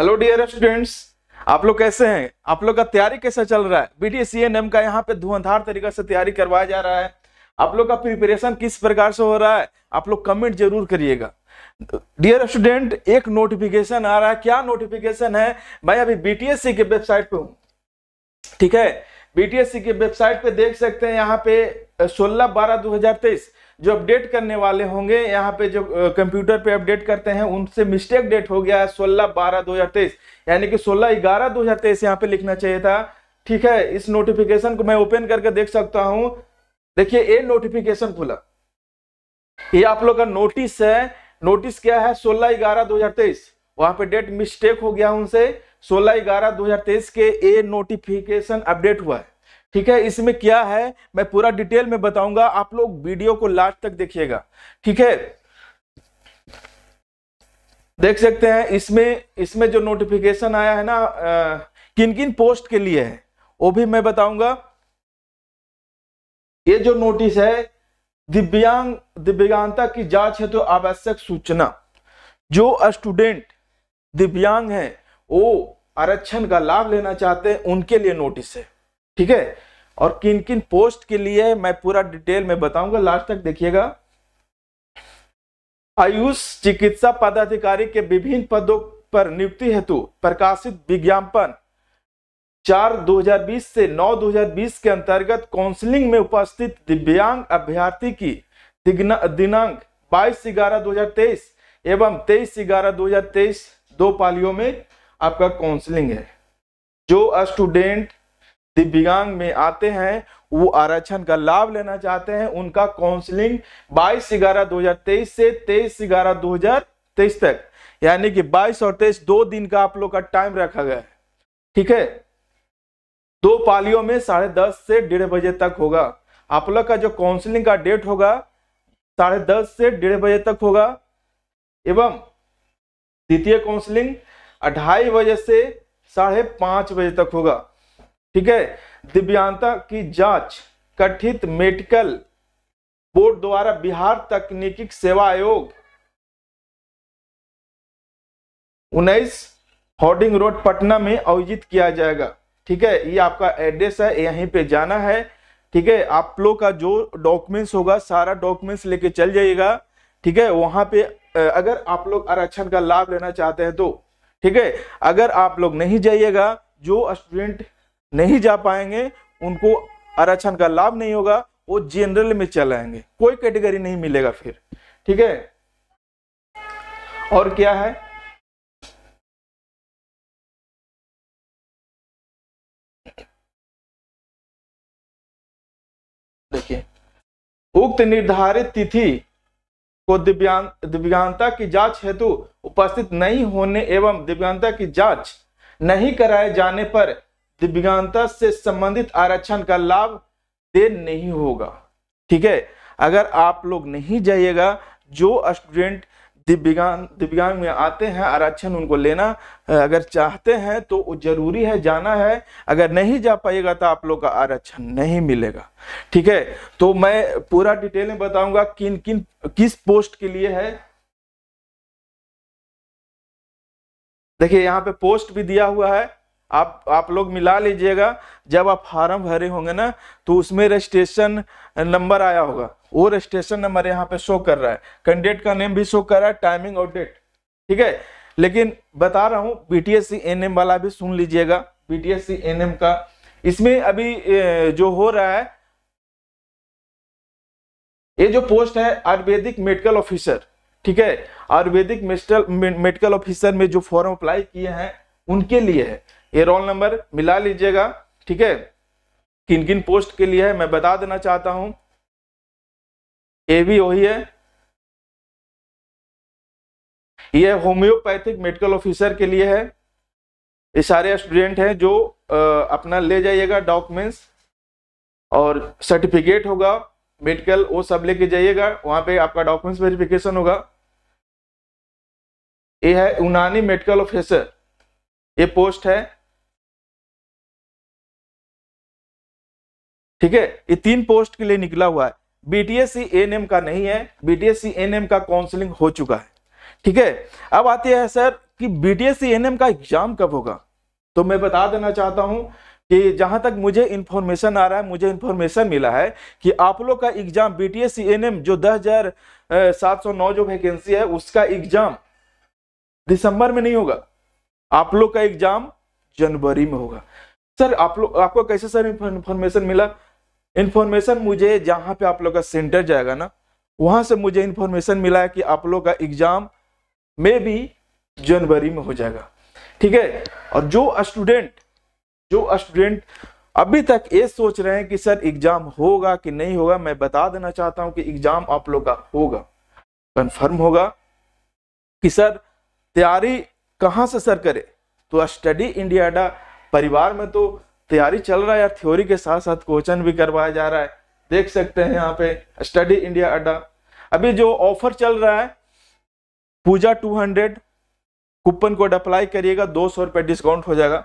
hello dear students आप लोग कैसे हैं आप लोग का तैयारी कैसा चल रहा है बीडीएसएनएम का यहाँ पे धुआंधार तरीका से तैयारी करवाया जा रहा है आप लोग का प्रिपरेशन किस प्रकार से हो रहा है आप लोग कमेंट जरूर करिएगा डियर स्टूडेंट एक नोटिफिकेशन आ रहा है क्या नोटिफिकेशन है मैं अभी बीटीएससी के वेबसाइट पे हूँ ठीक है बीटीएससी की वेबसाइट पे देख सकते हैं यहाँ पे सोलह बारह दो हजार तेईस जो अपडेट करने वाले होंगे यहाँ पे जो कंप्यूटर पे अपडेट करते हैं उनसे मिस्टेक डेट हो गया है सोलह बारह दो हजार तेईस यानी कि सोलह ग्यारह दो हजार तेईस यहाँ पे लिखना चाहिए था ठीक है इस नोटिफिकेशन को मैं ओपन करके देख सकता हूँ देखिए ये नोटिफिकेशन खुला ये आप लोग का नोटिस है नोटिस क्या है सोलह ग्यारह दो हजार तेईस वहां पे डेट मिस्टेक हो गया उनसे सोलह ग्यारह दो हजार तेईस के ए नोटिफिकेशन अपडेट हुआ है ठीक है इसमें क्या है मैं पूरा डिटेल में बताऊंगा आप लोग वीडियो को लास्ट तक देखिएगा ठीक है देख सकते हैं इसमें इसमें जो नोटिफिकेशन आया है ना आ, किन किन पोस्ट के लिए है वो भी मैं बताऊंगा ये जो नोटिस है दिव्यांग दिव्यांगता की जांच है तो आवश्यक सूचना जो स्टूडेंट दिव्यांग है वो आरक्षण का लाभ लेना चाहते हैं उनके लिए नोटिस है ठीक है और किन किन पोस्ट के लिए मैं पूरा डिटेल में बताऊंगा लास्ट तक देखिएगा आयुष चिकित्सा पदाधिकारी के विभिन्न पदों पर नियुक्ति हेतु प्रकाशित विज्ञापन चार 2020 से नौ 2020 के अंतर्गत काउंसलिंग में उपस्थित दिव्यांग अभ्यर्थी की दिनांक 22 ग्यारह 2023 एवं 23 ग्यारह 2023 दो पालियों में आपका काउंसलिंग है जो स्टूडेंट दिव्यांग में आते हैं वो आरक्षण का लाभ लेना चाहते हैं उनका काउंसलिंग 22 ग्यारह 2023 से 23 ग्यारह 2023 तक यानी कि 22 और 23 दो दिन का आप लोग का टाइम रखा गया है ठीक है दो पालियों में साढ़े दस से डेढ़ बजे तक होगा आप लोग का जो काउंसलिंग का डेट होगा साढ़े दस से डेढ़ बजे तक होगा एवं द्वितीय काउंसलिंग अढ़ाई बजे से साढ़े पांच बजे तक होगा ठीक है दिव्यांगता की जांच कथित मेडिकल बोर्ड द्वारा बिहार तकनीकी सेवा आयोग उन्नीस होर्डिंग रोड पटना में आयोजित किया जाएगा ठीक है ये आपका एड्रेस है यहीं पे जाना है ठीक है आप लोग का जो डॉक्यूमेंट्स होगा सारा डॉक्यूमेंट्स लेके चल जाइएगा ठीक है वहां पे अगर आप लोग आरक्षण का लाभ लेना चाहते हैं तो ठीक है अगर आप लोग नहीं जाइएगा जो स्टूडेंट नहीं जा पाएंगे उनको आरक्षण का लाभ नहीं होगा वो जनरल में चलाएंगे कोई कैटेगरी नहीं मिलेगा फिर ठीक है और क्या है देखिए उक्त निर्धारित तिथि को दिव्यांग दिव्यांगता की जांच हेतु उपस्थित नहीं होने एवं दिव्यांगता की जांच नहीं कराए जाने पर दिव्यांगता से संबंधित आरक्षण का लाभ दे नहीं होगा ठीक है अगर आप लोग नहीं जाइएगा जो स्टूडेंट दिव्यांग दिव्यांग में आते हैं आरक्षण उनको लेना अगर चाहते हैं तो जरूरी है जाना है अगर नहीं जा पाएगा तो आप लोग का आरक्षण नहीं मिलेगा ठीक है तो मैं पूरा डिटेल में बताऊंगा किन किन किस पोस्ट के लिए है देखिए यहाँ पे पोस्ट भी दिया हुआ है आप आप लोग मिला लीजिएगा जब आप फार्म भरे होंगे ना तो उसमें रजिस्ट्रेशन नंबर आया होगा वो रजिस्ट्रेशन नंबर यहाँ पे शो कर रहा है कैंडिडेट का नेम भी शो कर रहा है टाइमिंग और डेट ठीक है लेकिन बता रहा हूँ एन एम वाला भी सुन लीजिएगा एन एम का इसमें अभी जो हो रहा है ये जो पोस्ट है आयुर्वेदिक मेडिकल ऑफिसर ठीक है आयुर्वेदिक मेडिकल ऑफिसर में जो फॉर्म अप्लाई किए हैं उनके लिए है ये रोल नंबर मिला लीजिएगा ठीक है किन किन पोस्ट के लिए है मैं बता देना चाहता हूं ये भी वही है ये होम्योपैथिक मेडिकल ऑफिसर के लिए है ये सारे स्टूडेंट हैं जो अपना ले जाइएगा डॉक्यूमेंट्स और सर्टिफिकेट होगा मेडिकल वो सब लेके जाइएगा वहां पे आपका डॉक्यूमेंट्स वेरिफिकेशन होगा ये है यूनानी मेडिकल ऑफिसर ये पोस्ट है ठीक है ये तीन पोस्ट के लिए निकला हुआ है बीटीएससी एम का नहीं है बीटीएससी एएनएम का काउंसलिंग हो चुका है ठीक है अब आती है सर कि बीटीएससी एम का एग्जाम कब होगा तो मैं बता देना चाहता हूं कि जहां तक मुझे इंफॉर्मेशन आ रहा है मुझे इंफॉर्मेशन मिला है कि आप लोग का एग्जाम बीटीएससी एम जो दस हजार सात सौ नौ जो वैकेंसी है उसका एग्जाम दिसंबर में नहीं होगा आप लोग का एग्जाम जनवरी में होगा सर आप लोग आपको कैसे सर इंफॉर्मेशन मिला इंफॉर्मेशन मुझे जहां पे आप लोग का सेंटर जाएगा ना वहां से मुझे इंफॉर्मेशन मिला है कि आप लोग का एग्जाम में भी जनवरी में हो जाएगा ठीक है और जो स्टूडेंट जो स्टूडेंट अभी तक ये सोच रहे हैं कि सर एग्जाम होगा कि नहीं होगा मैं बता देना चाहता हूं कि एग्जाम आप लोग का होगा कंफर्म होगा कि सर तैयारी कहाँ से सर करे तो स्टडी इंडिया डा परिवार में तो तैयारी चल रहा है यार थ्योरी के साथ साथ क्वेश्चन भी करवाया जा रहा है देख सकते हैं यहाँ पे स्टडी इंडिया अड्डा अभी जो ऑफर चल रहा है पूजा 200 कूपन कोड अप्लाई करिएगा दो सौ रुपये डिस्काउंट हो जाएगा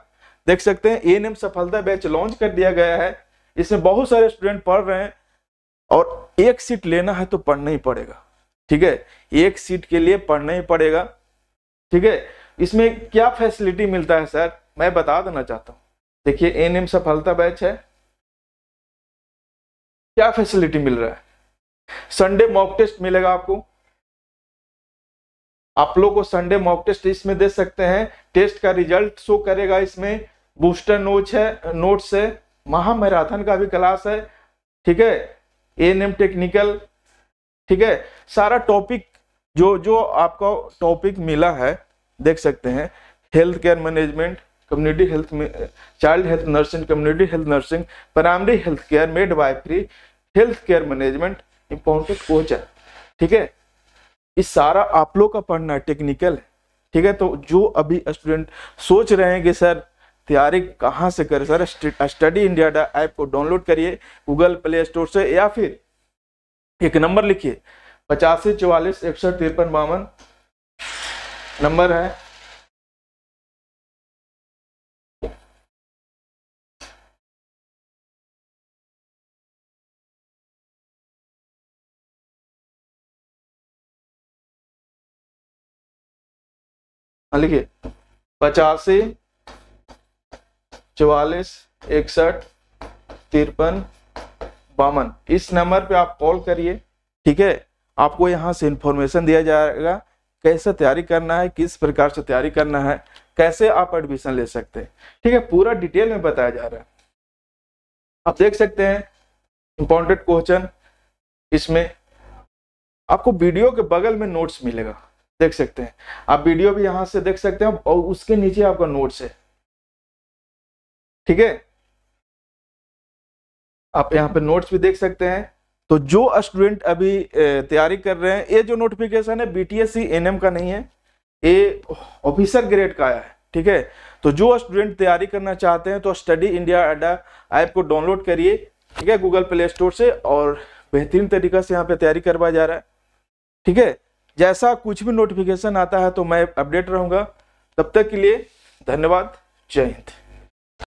देख सकते हैं A M Safalta batch launch कर दिया गया है इसमें बहुत सारे स्टूडेंट पढ़ रहे हैं और एक सीट लेना है तो पढ़ना ही पड़ेगा ठीक है एक सीट के लिए पढ़ना ही पड़ेगा ठीक है इसमें क्या फैसिलिटी मिलता है सर मैं बता देना चाहता हूँ देखिए एन एम सफलता बैच है क्या फैसिलिटी मिल रहा है संडे मॉक टेस्ट मिलेगा आपको आप लोग को संडे मॉक टेस्ट इसमें दे सकते हैं टेस्ट का रिजल्ट शो करेगा इसमें बूस्टर नोट है नोट्स है महामैराथन का भी क्लास है ठीक है एन एम टेक्निकल ठीक है सारा टॉपिक जो जो आपको टॉपिक मिला है देख सकते हैं health care management community health में child health nursing community health nursing primary health care made by free health care management important कोचर ठीक है इस सारा आप लोग का पढ़ना टेक्निकल है ठीक है तो जो अभी स्टूडेंट सोच रहे हैं कि सर तैयारी कहाँ से करें सर स्टडी इंडिया ऐप को डाउनलोड करिए गूगल प्ले स्टोर से या फिर एक नंबर लिखिए पचासी चौवालीस इकसठ तिरपन बावन नंबर है हाँ, लिखिए पचासी चवालीस इकसठ तिरपन बावन इस नंबर पे आप कॉल करिए ठीक है आपको यहाँ से इंफॉर्मेशन दिया जाएगा कैसे तैयारी करना है किस प्रकार से तैयारी करना है कैसे आप एडमिशन ले सकते हैं ठीक है पूरा डिटेल में बताया जा रहा है आप देख सकते हैं इंपॉर्टेंट क्वेश्चन इसमें आपको वीडियो के बगल में नोट्स मिलेगा देख सकते हैं आप वीडियो भी यहां से देख सकते हैं और उसके नीचे आपका नोट्स है ठीक है आप यहाँ पे नोट्स भी देख सकते हैं तो जो स्टूडेंट अभी तैयारी कर रहे हैं ये जो नोटिफिकेशन है बीटीएससी एनएम का नहीं है ये ऑफिसर ग्रेड का है ठीक है तो जो स्टूडेंट तैयारी करना चाहते हैं तो स्टडी इंडिया अड्डा ऐप को डाउनलोड करिए ठीक है गूगल प्ले स्टोर से और बेहतरीन तरीका से यहाँ पे तैयारी करवाया जा रहा है ठीक है जैसा कुछ भी नोटिफिकेशन आता है तो मैं अपडेट रहूँगा तब तक के लिए धन्यवाद जय हिंद